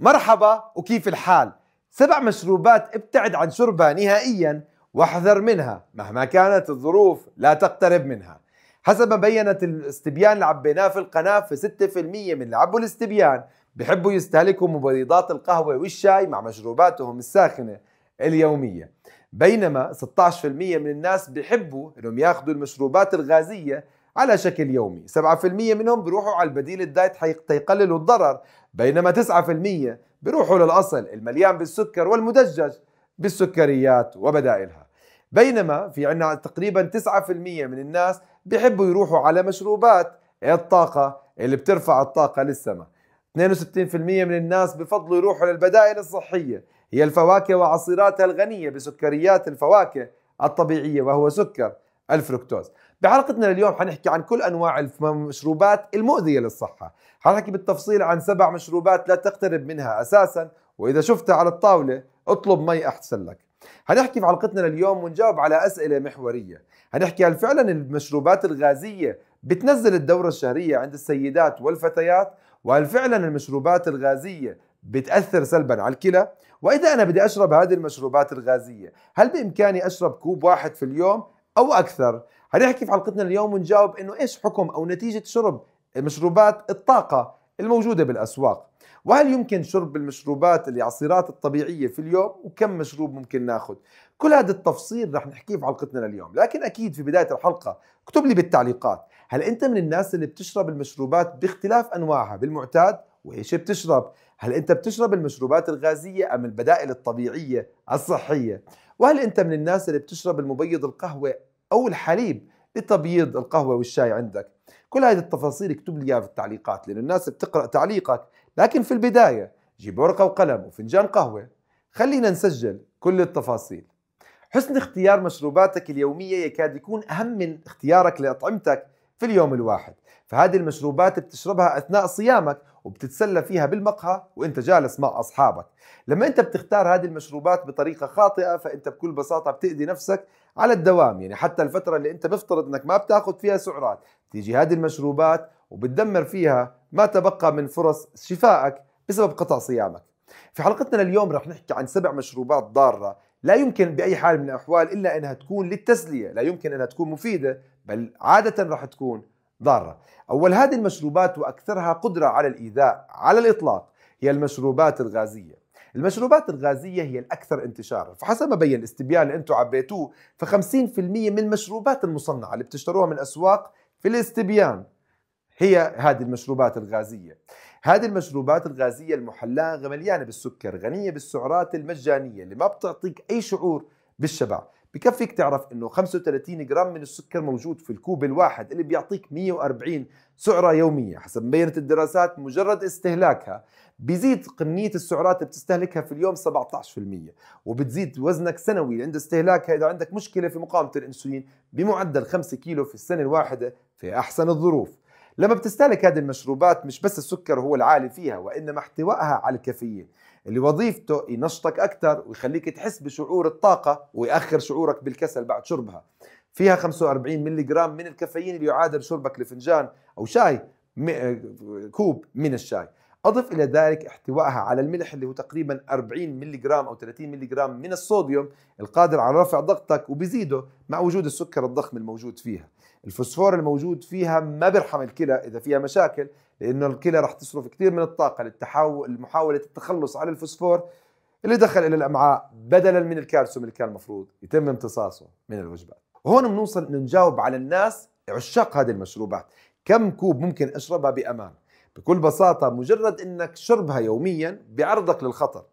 مرحبا وكيف الحال؟ سبع مشروبات ابتعد عن شربها نهائيا واحذر منها مهما كانت الظروف لا تقترب منها حسب ما بينت الاستبيان اللي عبيناه في القناة في 6% من اللي عبوا الاستبيان بحبوا يستهلكوا مبيضات القهوة والشاي مع مشروباتهم الساخنة اليومية بينما 16% من الناس بحبوا انهم ياخذوا المشروبات الغازية على شكل يومي 7% منهم بيروحوا على البديل الدايت حتى يقللوا الضرر بينما 9% بيروحوا للأصل المليان بالسكر والمدجج بالسكريات وبدائلها بينما في عنا تقريبا 9% من الناس بيحبوا يروحوا على مشروبات الطاقة اللي بترفع الطاقة للسماء 62% من الناس بفضلوا يروحوا للبدائل الصحية هي الفواكه وعصيراتها الغنية بسكريات الفواكه الطبيعية وهو سكر الفركتوز بحلقتنا لليوم حنحكي عن كل انواع المشروبات المؤذيه للصحه حنحكي بالتفصيل عن سبع مشروبات لا تقترب منها اساسا واذا شفتها على الطاوله اطلب مي احسن لك حنحكي في حلقتنا لليوم ونجاوب على اسئله محوريه حنحكي هل فعلا المشروبات الغازيه بتنزل الدوره الشهريه عند السيدات والفتيات وهل فعلا المشروبات الغازيه بتاثر سلبا على الكلى واذا انا بدي اشرب هذه المشروبات الغازيه هل بامكاني اشرب كوب واحد في اليوم او اكثر حنحكي في حلقتنا اليوم ونجاوب انه ايش حكم او نتيجه شرب مشروبات الطاقه الموجوده بالاسواق وهل يمكن شرب المشروبات العصيرات الطبيعيه في اليوم وكم مشروب ممكن ناخذ كل هذا التفصيل رح نحكيه في حلقتنا اليوم لكن اكيد في بدايه الحلقه اكتب لي بالتعليقات هل انت من الناس اللي بتشرب المشروبات باختلاف انواعها بالمعتاد وايش بتشرب هل انت بتشرب المشروبات الغازيه ام البدائل الطبيعيه الصحيه وهل انت من الناس اللي بتشرب المبيض القهوه او الحليب لتبييض القهوه والشاي عندك كل هذه التفاصيل اكتب لي اياها في التعليقات لان الناس بتقرا تعليقك لكن في البدايه جيب ورقه وقلم وفنجان قهوه خلينا نسجل كل التفاصيل حسن اختيار مشروباتك اليوميه يكاد يكون اهم من اختيارك لاطعمتك في اليوم الواحد فهذه المشروبات بتشربها اثناء صيامك وبتتسلى فيها بالمقهى وانت جالس مع اصحابك لما انت بتختار هذه المشروبات بطريقه خاطئه فانت بكل بساطه بتاذي نفسك على الدوام يعني حتى الفترة اللي انت مفترض انك ما بتاخذ فيها سعرات تيجي هذه المشروبات وبتدمر فيها ما تبقى من فرص شفائك بسبب قطع صيامك في حلقتنا لليوم رح نحكي عن سبع مشروبات ضارة لا يمكن بأي حال من الأحوال إلا أنها تكون للتسلية لا يمكن أنها تكون مفيدة بل عادة رح تكون ضارة أول هذه المشروبات وأكثرها قدرة على الإيذاء على الإطلاق هي المشروبات الغازية المشروبات الغازيه هي الاكثر انتشارا فحسب ما بين الاستبيان اللي انتم عبيتوه ف50% من المشروبات المصنعه اللي بتشتروها من الاسواق في الاستبيان هي هذه المشروبات الغازيه هذه المشروبات الغازيه المحلاه مليانه بالسكر غنيه بالسعرات المجانيه اللي ما بتعطيك اي شعور بالشبع بكفيك تعرف انه 35 جرام من السكر موجود في الكوب الواحد اللي بيعطيك 140 سعره يوميه حسب بينت الدراسات مجرد استهلاكها بيزيد كميه السعرات اللي بتستهلكها في اليوم 17% وبتزيد وزنك سنوي عند استهلاكها اذا عندك مشكله في مقاومه الانسولين بمعدل 5 كيلو في السنه الواحده في احسن الظروف لما بتستهلك هذه المشروبات مش بس السكر هو العالي فيها وانما احتوائها على الكافيين اللي وظيفته ينشطك اكثر ويخليك تحس بشعور الطاقه ويأخر شعورك بالكسل بعد شربها فيها 45 جرام من الكافيين اللي يعادل شربك لفنجان او شاي كوب من الشاي أضف إلى ذلك احتوائها على الملح اللي هو تقريبا 40 جرام أو 30 جرام من الصوديوم القادر على رفع ضغطك وبزيده مع وجود السكر الضخم الموجود فيها الفوسفور الموجود فيها ما بيرحم الكلى اذا فيها مشاكل لانه الكلى رح تصرف كثير من الطاقه للتحول لمحاوله التخلص على الفوسفور اللي دخل الى الامعاء بدلا من الكالسيوم اللي كان المفروض يتم امتصاصه من الوجبات وهون بنوصل انه نجاوب على الناس عشاق هذه المشروبات كم كوب ممكن اشربها بامان بكل بساطة مجرد انك شربها يوميا بيعرضك للخطر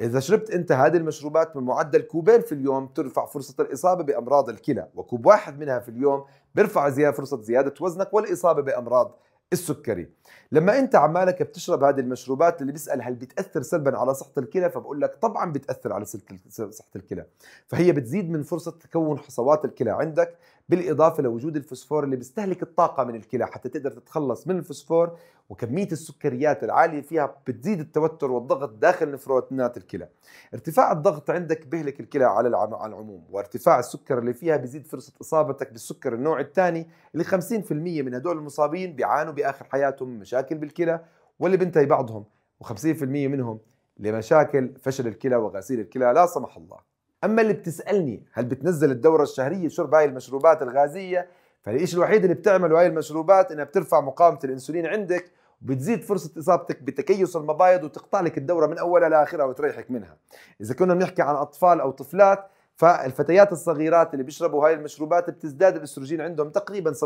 إذا شربت أنت هذه المشروبات بمعدل كوبين في اليوم ترفع فرصة الإصابة بأمراض الكلى وكوب واحد منها في اليوم بيرفع زيادة فرصة زيادة وزنك والإصابة بأمراض السكري لما انت عمالك بتشرب هذه المشروبات اللي بيسال هل بتاثر سلبا على صحه الكلى فبقول لك طبعا بتاثر على صحه الكلى فهي بتزيد من فرصه تكون حصوات الكلى عندك بالاضافه لوجود الفوسفور اللي بيستهلك الطاقه من الكلى حتى تقدر تتخلص من الفوسفور وكميه السكريات العاليه فيها بتزيد التوتر والضغط داخل نفرونات الكلى ارتفاع الضغط عندك بهلك الكلى على العموم وارتفاع السكر اللي فيها بزيد فرصه اصابتك بالسكر النوع الثاني اللي 50% من هدول المصابين بيعانوا باخر حياتهم مشاكل بالكلى واللي بينتهي بعضهم و50% منهم لمشاكل فشل الكلى وغسيل الكلى لا سمح الله اما اللي بتسالني هل بتنزل الدوره الشهريه شرب هاي المشروبات الغازيه فالشيء الوحيد اللي بتعمله هاي المشروبات انها بترفع مقاومه الانسولين عندك وبتزيد فرصة إصابتك بتكيس المبايض وتقطع لك الدورة من أولها لآخرها وتريحك منها إذا كنا بنحكي عن أطفال أو طفلات فالفتيات الصغيرات اللي بيشربوا هاي المشروبات بتزداد الاستروجين عندهم تقريبا 17%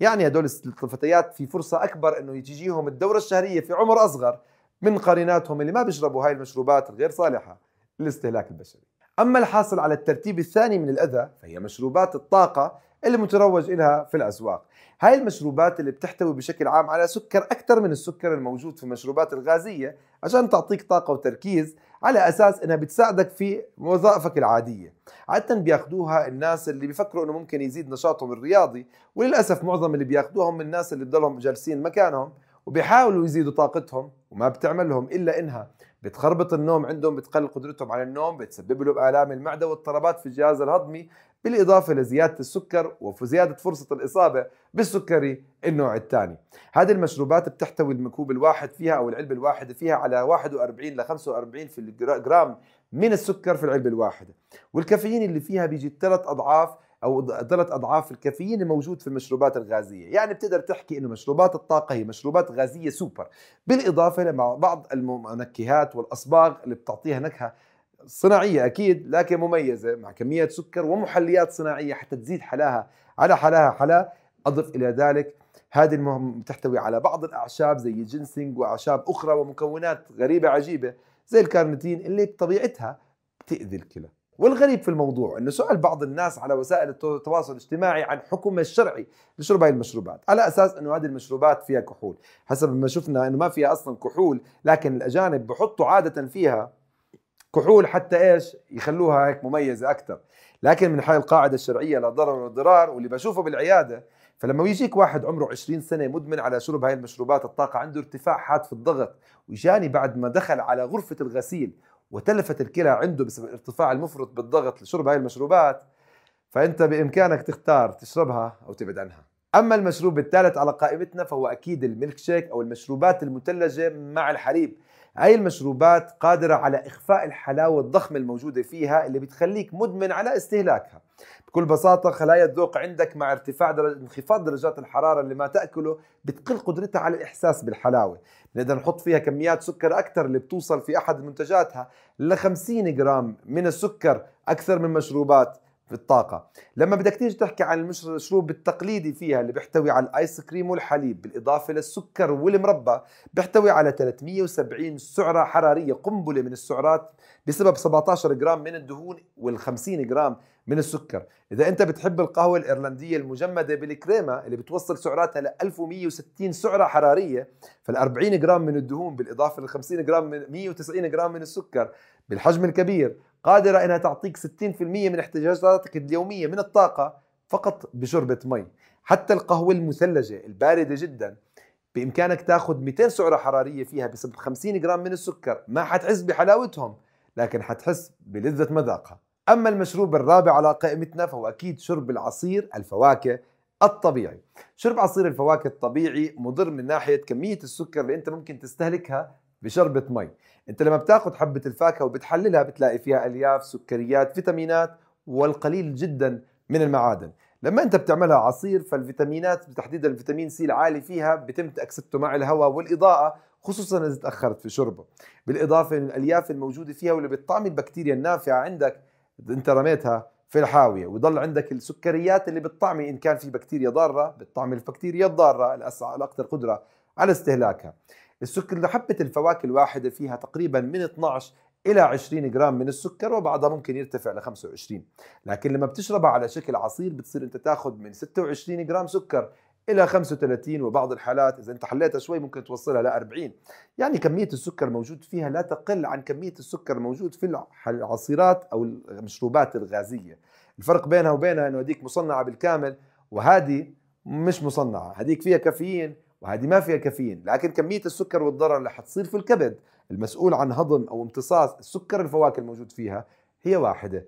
يعني هدول الفتيات في فرصة أكبر أنه تجيهم الدورة الشهرية في عمر أصغر من قريناتهم اللي ما بيشربوا هاي المشروبات الغير صالحة الاستهلاك البشري أما الحاصل على الترتيب الثاني من الأذى فهي مشروبات الطاقة اللي متروج إلها في الأسواق هاي المشروبات اللي بتحتوي بشكل عام على سكر أكثر من السكر الموجود في المشروبات الغازية عشان تعطيك طاقة وتركيز على أساس إنها بتساعدك في وظائفك العادية عادة بياخدوها الناس اللي بيفكروا إنه ممكن يزيد نشاطهم الرياضي وللأسف معظم اللي بياخدوهم الناس اللي بضلهم جالسين مكانهم وبيحاولوا يزيدوا طاقتهم وما بتعملهم إلا إنها بتخربط النوم عندهم بتقلل قدرتهم على النوم بتسبب لهم آلام المعدة واضطرابات في الجهاز الهضمي بالإضافة لزيادة السكر وزيادة فرصة الإصابة بالسكري النوع الثاني هذه المشروبات بتحتوي المكوب الواحد فيها أو العلبة الواحدة فيها على 41 ل 45 في الجرام من السكر في العلبة الواحدة والكافيين اللي فيها بيجي ثلاث أضعاف او ثلاث اضعاف الكافيين الموجود في المشروبات الغازيه، يعني بتقدر تحكي انه مشروبات الطاقه هي مشروبات غازيه سوبر، بالاضافه لمع بعض المنكهات والاصباغ اللي بتعطيها نكهه صناعيه اكيد لكن مميزه مع كميه سكر ومحليات صناعيه حتى تزيد حلاها على حلاها حلا اضف الى ذلك هذه المهم تحتوي على بعض الاعشاب زي الجنسنج واعشاب اخرى ومكونات غريبه عجيبه زي الكارنتين اللي بطبيعتها تأذي الكلى والغريب في الموضوع انه سؤال بعض الناس على وسائل التواصل الاجتماعي عن حكم الشرعي لشرب هاي المشروبات على اساس انه هذه المشروبات فيها كحول حسب ما شفنا انه ما فيها اصلا كحول لكن الاجانب بحطوا عاده فيها كحول حتى ايش يخلوها هيك مميزه اكثر لكن من حيث القاعده الشرعيه لا ضرر ولا ضرار واللي بشوفه بالعياده فلما يجيك واحد عمره 20 سنه مدمن على شرب هاي المشروبات الطاقه عنده ارتفاع حاد في الضغط وجاني بعد ما دخل على غرفه الغسيل وتلفت الكلى عنده بسبب الارتفاع المفرط بالضغط لشرب هاي المشروبات فانت بامكانك تختار تشربها او تبعد عنها اما المشروب الثالث على قائمتنا فهو اكيد الميلك شيك او المشروبات المثلجه مع الحليب هاي المشروبات قادرة على إخفاء الحلاوة الضخمة الموجودة فيها اللي بتخليك مدمن على استهلاكها بكل بساطة خلايا الذوق عندك مع ارتفاع درجة انخفاض درجات الحرارة اللي ما تأكله بتقل قدرتها على الإحساس بالحلاوة نقدر نحط فيها كميات سكر أكثر اللي بتوصل في أحد منتجاتها ل 50 جرام من السكر أكثر من مشروبات في الطاقة لما بدك تيجي تحكي عن المشروب التقليدي فيها اللي بيحتوي على الايس كريم والحليب بالإضافة للسكر والمربى بيحتوي على 370 سعرة حرارية قنبلة من السعرات بسبب 17 جرام من الدهون وال50 جرام من السكر إذا أنت بتحب القهوة الإيرلندية المجمدة بالكريمة اللي بتوصل سعراتها ل 1160 سعرة حرارية فال 40 جرام من الدهون بالإضافة لل 50 جرام من 190 جرام من السكر بالحجم الكبير قادرة أنها تعطيك 60% من احتياجاتك اليومية من الطاقة فقط بشربة مي حتى القهوة المثلجة الباردة جدا بإمكانك تاخذ 200 سعرة حرارية فيها بسبب 50 جرام من السكر ما حتحس بحلاوتهم لكن حتحس بلذة مذاقها أما المشروب الرابع على قائمتنا فهو أكيد شرب العصير الفواكه الطبيعي شرب عصير الفواكه الطبيعي مضر من ناحية كمية السكر اللي أنت ممكن تستهلكها بشربة مي انت لما بتاخذ حبة الفاكهة وبتحللها بتلاقي فيها الياف سكريات فيتامينات والقليل جدا من المعادن لما انت بتعملها عصير فالفيتامينات تحديدا الفيتامين سي العالي فيها بتم تاكسبته مع الهواء والاضاءه خصوصا اذا تاخرت في شربه بالاضافه للالياف الموجوده فيها واللي بتطعم البكتيريا النافعه عندك انت رميتها في الحاويه وضل عندك السكريات اللي بتطعمي ان كان في بكتيريا ضاره بتطعمي البكتيريا الضاره الاكثر قدره على استهلاكها السكر حبة الفواكه الواحدة فيها تقريبا من 12 إلى 20 جرام من السكر وبعضها ممكن يرتفع ل 25 لكن لما بتشربها على شكل عصير بتصير أنت تاخذ من 26 جرام سكر الى 35 وبعض الحالات اذا انت حليتها شوي ممكن توصلها ل 40 يعني كميه السكر موجود فيها لا تقل عن كميه السكر موجود في العصيرات او المشروبات الغازيه الفرق بينها وبينها انه هذيك مصنعه بالكامل وهذه مش مصنعه هذيك فيها كافيين وهذه ما فيها كافيين لكن كمية السكر والضرر اللي حتصير في الكبد المسؤول عن هضم أو امتصاص السكر الفواكه الموجود فيها هي واحدة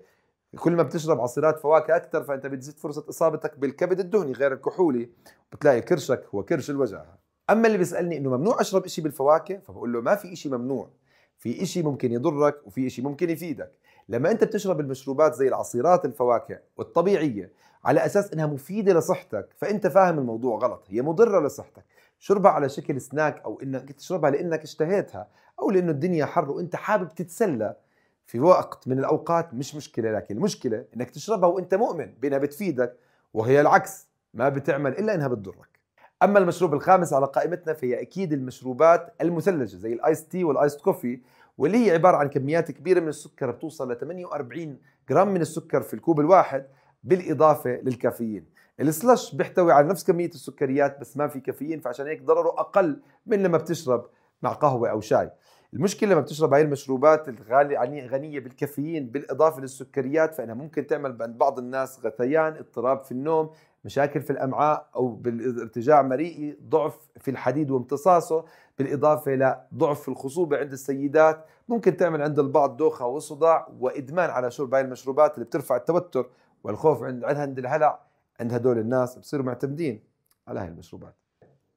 كل ما بتشرب عصيرات فواكه اكثر فانت بتزيد فرصه اصابتك بالكبد الدهني غير الكحولي بتلاقي كرشك هو كرش الوجاهه اما اللي بيسالني انه ممنوع اشرب شيء بالفواكه فبقول له ما في شيء ممنوع في شيء ممكن يضرك وفي شيء ممكن يفيدك لما انت بتشرب المشروبات زي العصيرات الفواكه والطبيعيه على اساس انها مفيده لصحتك فانت فاهم الموضوع غلط هي مضره لصحتك شربها على شكل سناك او انك تشربها لانك اشتهيتها او لانه الدنيا حر وانت حابب تتسلى في وقت من الاوقات مش مشكله لكن المشكله انك تشربها وانت مؤمن بانها بتفيدك وهي العكس ما بتعمل الا انها بتضرك اما المشروب الخامس على قائمتنا فهي اكيد المشروبات المثلجه زي الايس تي والايس كوفي واللي هي عباره عن كميات كبيره من السكر بتوصل ل 48 جرام من السكر في الكوب الواحد بالاضافه للكافيين السلش بيحتوي على نفس كميه السكريات بس ما في كافيين فعشان هيك ضرره اقل من لما بتشرب مع قهوه او شاي المشكله لما بتشرب هاي المشروبات الغاليه يعني غنيه بالكافيين بالاضافه للسكريات فانها ممكن تعمل عند بعض الناس غثيان اضطراب في النوم مشاكل في الامعاء او بالارتجاع مريئي ضعف في الحديد وامتصاصه بالاضافه لضعف في الخصوبه عند السيدات ممكن تعمل عند البعض دوخه وصداع وادمان على شرب هاي المشروبات اللي بترفع التوتر والخوف عند عند الهلع عند هدول الناس بصيروا معتمدين على هاي المشروبات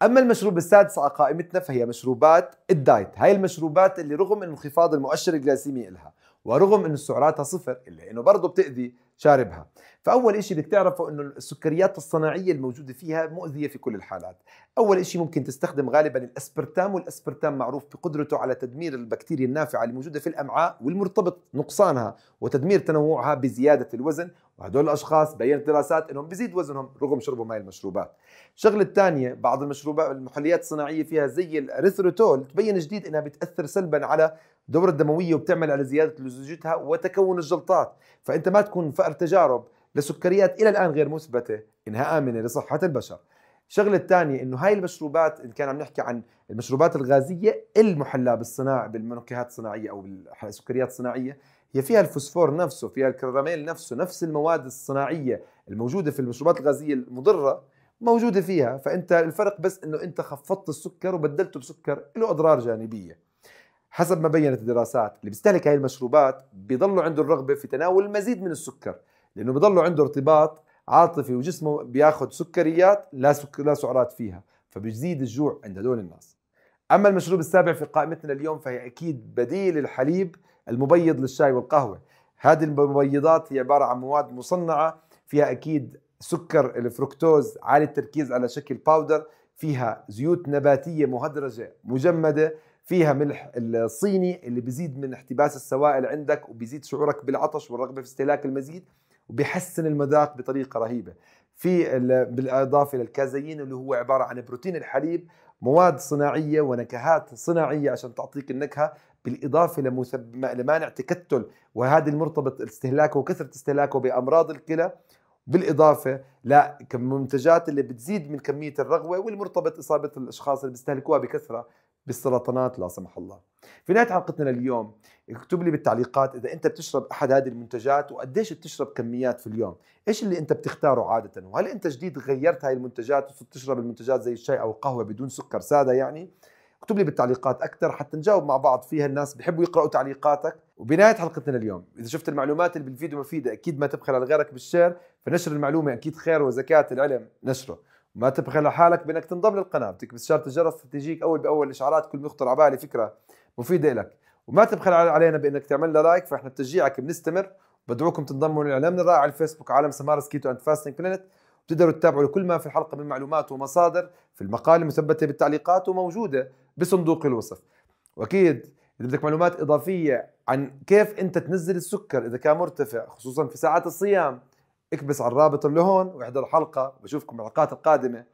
اما المشروب السادس على قائمتنا فهي مشروبات الدايت هاي المشروبات اللي رغم انخفاض المؤشر الجلاسيمي إلها ورغم انه سعراتها صفر الا انه برضه بتاذي شاربها فاول شيء بدك تعرفه انه السكريات الصناعيه الموجوده فيها مؤذيه في كل الحالات اول شيء ممكن تستخدم غالبا الاسبرتام والاسبرتام معروف بقدرته على تدمير البكتيريا النافعه الموجوده في الامعاء والمرتبط نقصانها وتدمير تنوعها بزياده الوزن وهدول الاشخاص بينت دراسات انهم بيزيد وزنهم رغم شربهم هاي المشروبات الشغله الثانيه بعض المشروبات المحليات الصناعيه فيها زي الاريثروتول تبين جديد انها بتاثر سلبا على الدوره الدمويه وبتعمل على زياده لزوجتها وتكون الجلطات فانت ما تكون فقر تجارب لسكريات الى الان غير مثبته انها امنه لصحه البشر الشغله الثانيه انه هاي المشروبات ان كان عم نحكي عن المشروبات الغازيه المحلاه بالصناعه بالمنكهات الصناعيه او بالسكريات الصناعيه هي فيها الفوسفور نفسه فيها الكراميل نفسه نفس المواد الصناعية الموجودة في المشروبات الغازية المضرة موجودة فيها فأنت الفرق بس أنه أنت خفضت السكر وبدلته بسكر له أضرار جانبية حسب ما بينت الدراسات اللي بيستهلك هاي المشروبات بيضلوا عنده الرغبة في تناول المزيد من السكر لأنه بيضلوا عنده ارتباط عاطفي وجسمه بياخذ سكريات لا سكر لا سعرات فيها فبيزيد الجوع عند هدول الناس اما المشروب السابع في قائمتنا اليوم فهي اكيد بديل الحليب المبيض للشاي والقهوة هذه المبيضات هي عبارة عن مواد مصنعة فيها أكيد سكر الفركتوز عالي التركيز على شكل باودر فيها زيوت نباتية مهدرجة مجمدة فيها ملح الصيني اللي بيزيد من احتباس السوائل عندك وبيزيد شعورك بالعطش والرغبة في استهلاك المزيد وبيحسن المذاق بطريقة رهيبة في بالإضافة للكازيين اللي هو عبارة عن بروتين الحليب مواد صناعية ونكهات صناعية عشان تعطيك النكهة بالإضافة لمانع تكتل وهذا المرتبط استهلاكه وكثرة استهلاكه بأمراض الكلى بالإضافة لمنتجات اللي بتزيد من كمية الرغوة والمرتبط إصابة الأشخاص اللي بيستهلكوها بكثرة بالسرطانات لا سمح الله في نهاية حلقتنا لليوم اكتب لي بالتعليقات إذا أنت بتشرب أحد هذه المنتجات وقديش بتشرب كميات في اليوم إيش اللي أنت بتختاره عادة وهل أنت جديد غيرت هاي المنتجات وصرت تشرب المنتجات زي الشاي أو القهوة بدون سكر سادة يعني اكتب لي بالتعليقات اكثر حتى نجاوب مع بعض فيها الناس بحبوا يقراوا تعليقاتك وبنهايه حلقتنا لليوم اذا شفت المعلومات اللي بالفيديو مفيده اكيد ما تبخل على غيرك بالشير فنشر المعلومه اكيد خير وزكاه العلم نشره وما تبخل على حالك بانك تنضم للقناه بتكبس شاره الجرس تجيك اول باول اشعارات كل ما يخطر على بالي فكره مفيده لك وما تبخل علينا بانك تعمل لنا لايك فاحنا بتشجيعك بنستمر بدعوكم تنضموا لاعلامنا الرائع على الفيسبوك عالم سمارس كيتو اند فاستنج بلانت بتقدروا تتابعوا كل ما في الحلقه من معلومات ومصادر في المقال المثبته بالتعليقات وموجوده بصندوق الوصف واكيد اذا بدك معلومات اضافيه عن كيف انت تنزل السكر اذا كان مرتفع خصوصا في ساعات الصيام اكبس على الرابط اللي هون واحضر الحلقه وبشوفكم بالحلقات القادمه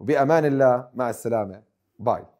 وبامان الله مع السلامه باي